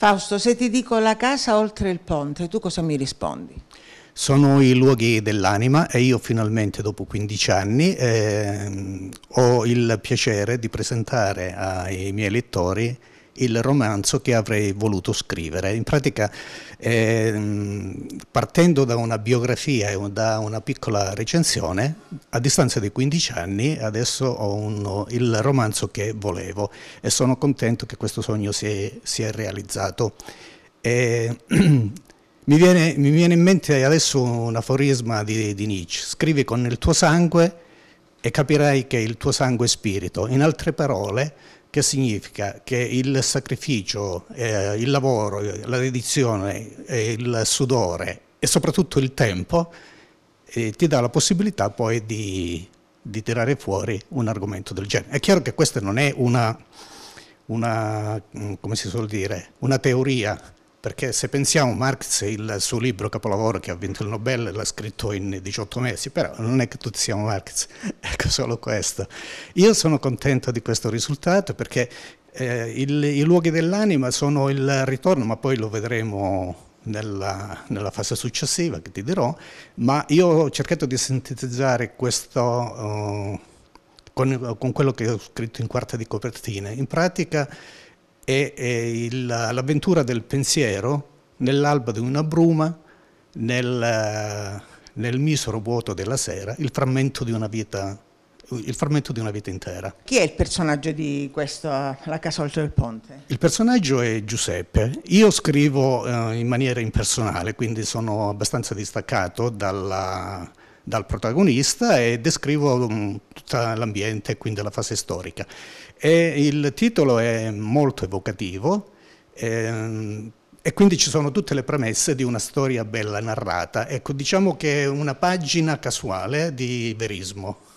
Fausto, se ti dico la casa oltre il ponte, tu cosa mi rispondi? Sono i luoghi dell'anima e io finalmente dopo 15 anni eh, ho il piacere di presentare ai miei lettori il romanzo che avrei voluto scrivere. In pratica, eh, partendo da una biografia e da una piccola recensione, a distanza di 15 anni adesso ho un, il romanzo che volevo e sono contento che questo sogno si è, si è realizzato. E, mi, viene, mi viene, in mente adesso un aforisma di, di Nietzsche, scrivi con il tuo sangue e capirai che il tuo sangue è spirito. In altre parole, che significa che il sacrificio, eh, il lavoro, la dedizione, eh, il sudore e soprattutto il tempo eh, ti dà la possibilità poi di, di, tirare fuori un argomento del genere. È chiaro che questa non è una, una, mm, come si suol dire, una teoria perché se pensiamo Marx, il suo libro capolavoro che ha vinto il Nobel l'ha scritto in 18 mesi, però non è che tutti siamo Marx, ecco solo questo. Io sono contento di questo risultato perché eh, il, i luoghi dell'anima sono il ritorno, ma poi lo vedremo nella, nella, fase successiva che ti dirò, ma io ho cercato di sintetizzare questo uh, con, con quello che ho scritto in quarta di copertina. In pratica è, l'avventura del pensiero nell'alba di una bruma, nel, nel, misero vuoto della sera, il frammento di una vita il frammento di una vita intera. Chi è il personaggio di questa La Casolta del Ponte? Il personaggio è Giuseppe. Io scrivo eh, in maniera impersonale, quindi sono abbastanza distaccato dalla, dal protagonista e descrivo mm, tutto l'ambiente, quindi la fase storica. E il titolo è molto evocativo ehm, e quindi ci sono tutte le premesse di una storia bella narrata. Ecco, diciamo che è una pagina casuale di verismo.